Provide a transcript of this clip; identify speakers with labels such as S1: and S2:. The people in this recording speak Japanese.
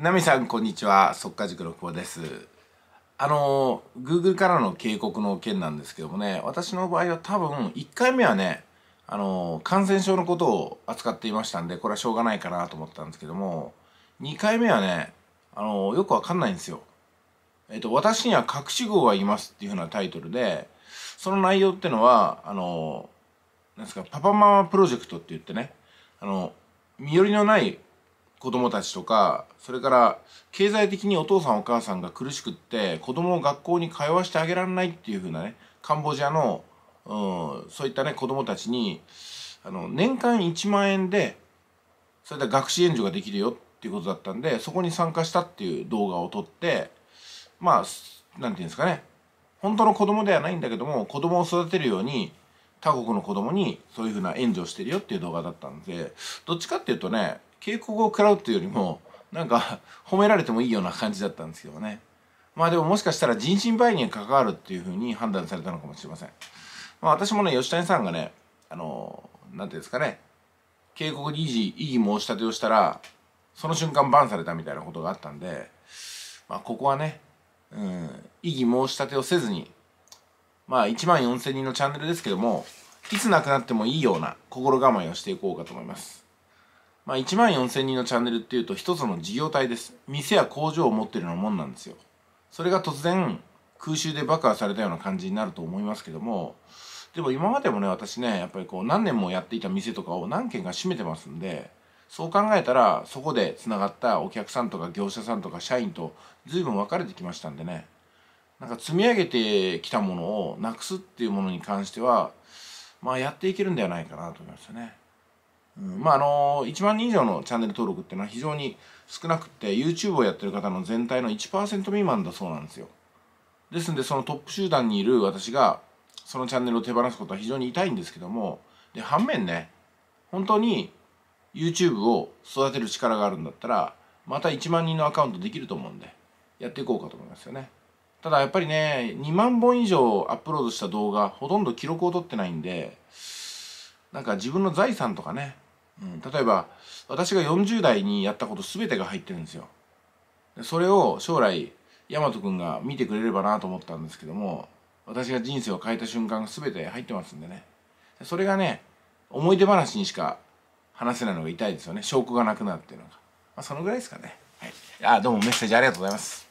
S1: ナミさんこんにちは速稼塾の久保ですあの Google からの警告の件なんですけどもね私の場合は多分1回目はねあの感染症のことを扱っていましたんでこれはしょうがないかなと思ったんですけども2回目はねあのよくわかんないんですよ。えっと、私には隠し号がいますっていうふうなタイトルで、その内容ってのは、あの、なんですか、パパママプロジェクトって言ってね、あの、身寄りのない子供たちとかそれから経済的にお父さんお母さんが苦しくって子供を学校に通わせてあげられないっていう風なねカンボジアの、うん、そういったね子供たちにあの年間1万円でそれで学資援助ができるよっていうことだったんでそこに参加したっていう動画を撮ってまあ何て言うんですかね本当の子供ではないんだけども子供を育てるように他国の子供にそういうふうな援助をしてるよっていう動画だったんでどっちかっていうとね警告を食らうっていうよりもなんか褒められてもいいような感じだったんですけどねまあでももしかしたら人身売人に関わるっていうふうに判断されたのかもしれません、まあ、私もね吉谷さんがねあの何ていうんですかね警告に異議申し立てをしたらその瞬間バンされたみたいなことがあったんで、まあ、ここはね、うん、異議申し立てをせずにまあ1万4000人のチャンネルですけどもいつなくなってもいいような心構えをしていこうかと思います。まあ、1万4000人のチャンネルっていうと一つの事業体です店や工場を持ってるようなもんなんですよそれが突然空襲で爆破されたような感じになると思いますけどもでも今までもね私ねやっぱりこう何年もやっていた店とかを何軒か閉めてますんでそう考えたらそこでつながったお客さんとか業者さんとか社員と随分分かれてきましたんでねなんか積み上げてきたものをなくすっていうものに関してはまあやっていけるんではないかなと思いますよね。うん、まああの1万人以上のチャンネル登録っていうのは非常に少なくて YouTube をやってる方の全体の1%未満だそうなんですよですんでそのトップ集団にいる私がそのチャンネルを手放すことは非常に痛いんですけどもで反面ね本当に YouTube を育てる力があるんだったらまた1万人のアカウントできると思うんでやっていこうかと思いますよねただやっぱりね2万本以上アップロードした動画ほとんど記録を取ってないんでなんか自分の財産とかね例えば私が40代にやったこと全てが入ってるんですよそれを将来大和君が見てくれればなと思ったんですけども私が人生を変えた瞬間が全て入ってますんでねそれがね思い出話にしか話せないのが痛いですよね証拠がなくなっていのが、まあ、そのぐらいですかねはいあどうもメッセージありがとうございます